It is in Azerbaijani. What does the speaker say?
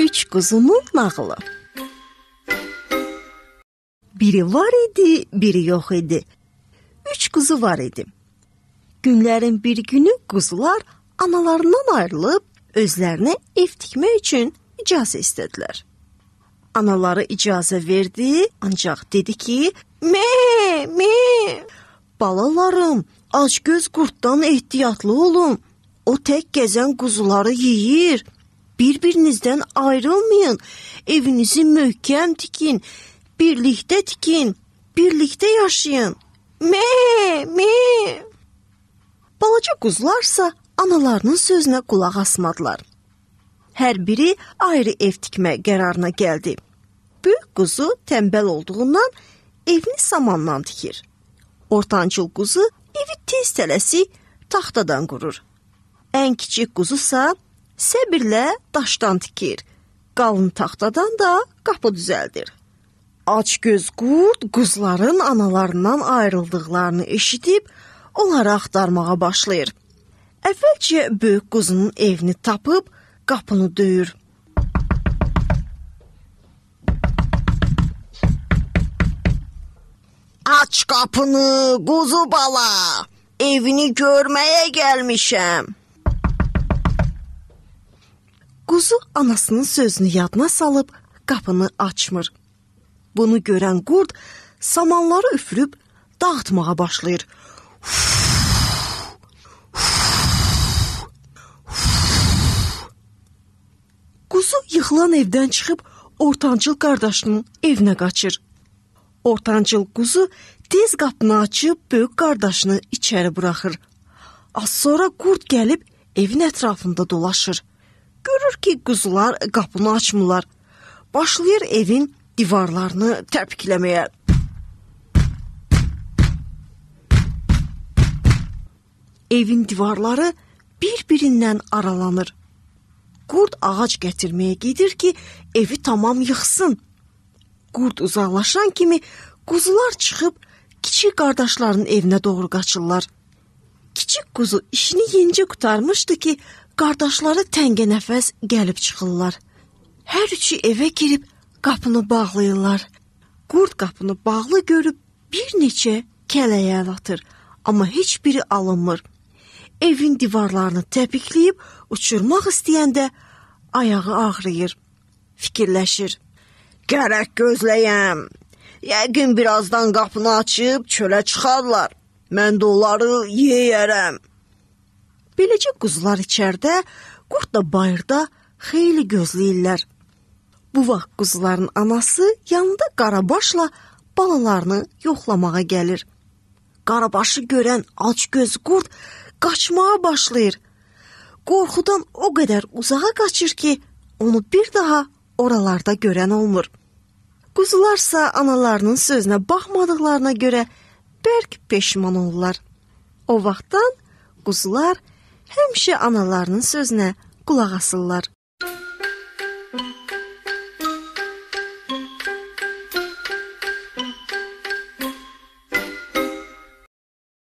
Üç Quzunun Nağılı Biri var idi, biri yox idi. Üç quzu var idi. Günlərin bir günü quzular analarından ayrılıb özlərinə ev tikmək üçün icazə istədilər. Anaları icazə verdi, ancaq dedi ki, "Me, me! Balalarım, acgöz qurddan ehtiyatlı olun. O tək gəzən quzuları yeyir. Bir-birinizdən ayrılmayın. Evinizi möhkəm tikin. Birlikdə tikin. Birlikdə yaşayın. Me, me. Balaca quzularsa analarının sözünə qulaq asmadılar. Hər biri ayrı ev tikmək qərarına gəldi. Böyük quzu tənbəl olduğundan evini samandan tikir. Ortancıl quzu evi tez tələsik taxtadan qurur. Ən kiçik quzusa səbirlə daşdan tikir, qalın taxtadan da qapı düzəldir. Açgöz qurd qızların analarından ayrıldıqlarını eşidib onları axtarmağa başlayır. Əvvəlcə böyük quzunun evini tapıb qapını döyür. Aç qapını, quzu bala. Evini görməyə gəlmişəm. Quzu anasının sözünü yadına salıb qapını açmır. Bunu görən qurd samanları üfürüb dağıtmağa başlayır. Quzu yıxılan evdən çıxıb ortancıl qardaşının evinə qaçır. Ortancıl quzu tez qapını açıb böyük qardaşını içəri buraxır. Az sonra qurd gəlib evin ətrafında dolaşır. Görür ki, quzular qapını açmırlar. Başlayır evin divarlarını tərpikləməyə. Evin divarları bir-birindən aralanır. Qurd ağac gətirməyə gedir ki, evi tamam yıxsın. Qurd uzaqlaşan kimi quzular çıxıb kiçik qardaşlarının evinə doğru qaçırlar kiçik quzu işini yenicə qutarmışdı ki, qardaşları təngə nəfəs gəlib çıxırlar. Hər üçü evə girib qapını bağlayırlar. Qurd qapını bağlı görüb bir neçə kələyə əl atır, amma heç biri alınmır. Evin divarlarını təpikləyib uçurmaq istəyəndə ayağı ağrıyır. Fikirləşir. Gərək gözləyəm. Yəqin birazdan qapını açıb çölə çıxarlar. Mən də onları yeyərəm. Beləcə quzular içərdə, qurd da bayırda xeyli gözləyirlər. Bu vaxt quzuların anası yanında qarabaşla balalarını yoxlamağa gəlir. Qarabaşı görən acgöz qurd qaçmağa başlayır. Qorxudan o qədər uzağa qaçır ki, onu bir daha oralarda görən olmur. Quzularsa analarının sözünə baxmadıqlarına görə bərk peşman olurlar. O vaxtdan quzular həmişə analarının sözünə qulaq asırlar.